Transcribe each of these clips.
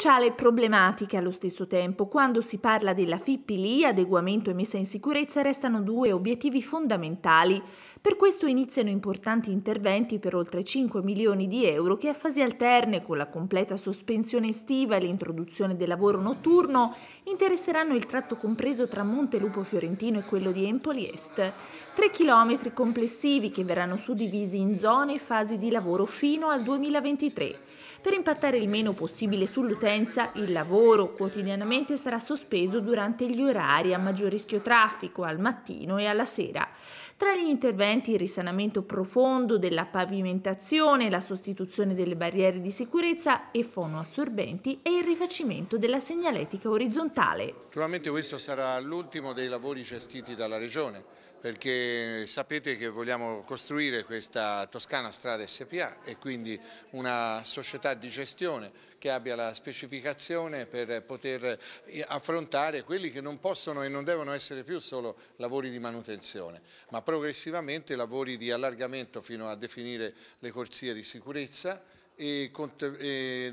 Cruciale problematica allo stesso tempo, quando si parla della FIPPLI, adeguamento e messa in sicurezza restano due obiettivi fondamentali. Per questo iniziano importanti interventi per oltre 5 milioni di euro che a fasi alterne, con la completa sospensione estiva e l'introduzione del lavoro notturno, interesseranno il tratto compreso tra Montelupo Fiorentino e quello di Empoli Est. Tre chilometri complessivi che verranno suddivisi in zone e fasi di lavoro fino al 2023. Per impattare il meno possibile sull'utente conseguenza il lavoro quotidianamente sarà sospeso durante gli orari a maggior rischio traffico, al mattino e alla sera. Tra gli interventi il risanamento profondo della pavimentazione, la sostituzione delle barriere di sicurezza e fonoassorbenti e il rifacimento della segnaletica orizzontale. Sicuramente questo sarà l'ultimo dei lavori gestiti dalla Regione perché sapete che vogliamo costruire questa Toscana Strada SPA e quindi una società di gestione che abbia la specialità specificazione per poter eh, affrontare quelli che non possono e non devono essere più solo lavori di manutenzione, ma progressivamente lavori di allargamento fino a definire le corsie di sicurezza e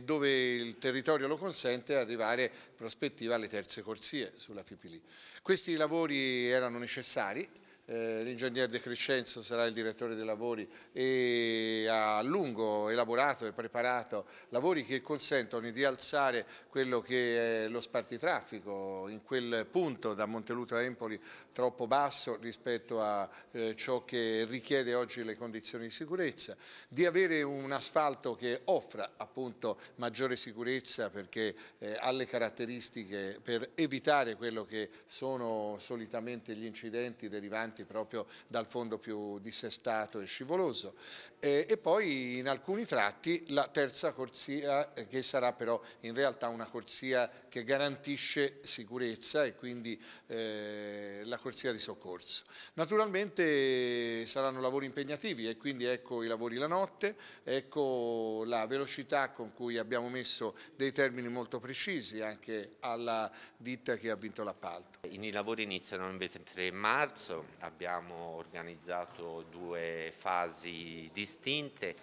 dove il territorio lo consente arrivare in prospettiva alle terze corsie sulla Fipili. Questi lavori erano necessari, eh, l'ingegner De Crescenzo sarà il direttore dei lavori e ha a lungo elaborato e preparato lavori che consentono di alzare quello che è lo spartitraffico in quel punto da Monteluto a Empoli troppo basso rispetto a eh, ciò che richiede oggi le condizioni di sicurezza, di avere un asfalto che offra appunto maggiore sicurezza perché eh, ha le caratteristiche per evitare quello che sono solitamente gli incidenti derivanti derivanti proprio dal fondo più dissestato e scivoloso. E, e poi in alcuni tratti la terza corsia eh, che sarà però in realtà una corsia che garantisce sicurezza e quindi eh, la corsia di soccorso. Naturalmente eh, saranno lavori impegnativi e quindi ecco i lavori la notte, ecco la velocità con cui abbiamo messo dei termini molto precisi anche alla ditta che ha vinto l'appalto. I lavori iniziano il 23 marzo abbiamo organizzato due fasi distinte,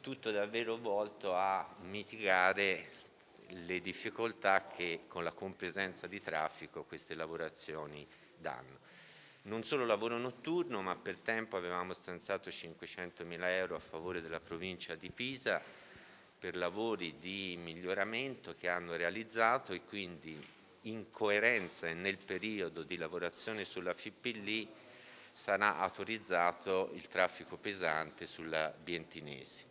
tutto davvero volto a mitigare le difficoltà che con la compresenza di traffico queste lavorazioni danno. Non solo lavoro notturno, ma per tempo avevamo stanziato 500.000 euro a favore della provincia di Pisa per lavori di miglioramento che hanno realizzato e quindi in coerenza e nel periodo di lavorazione sulla FIPLI sarà autorizzato il traffico pesante sulla Bientinesi.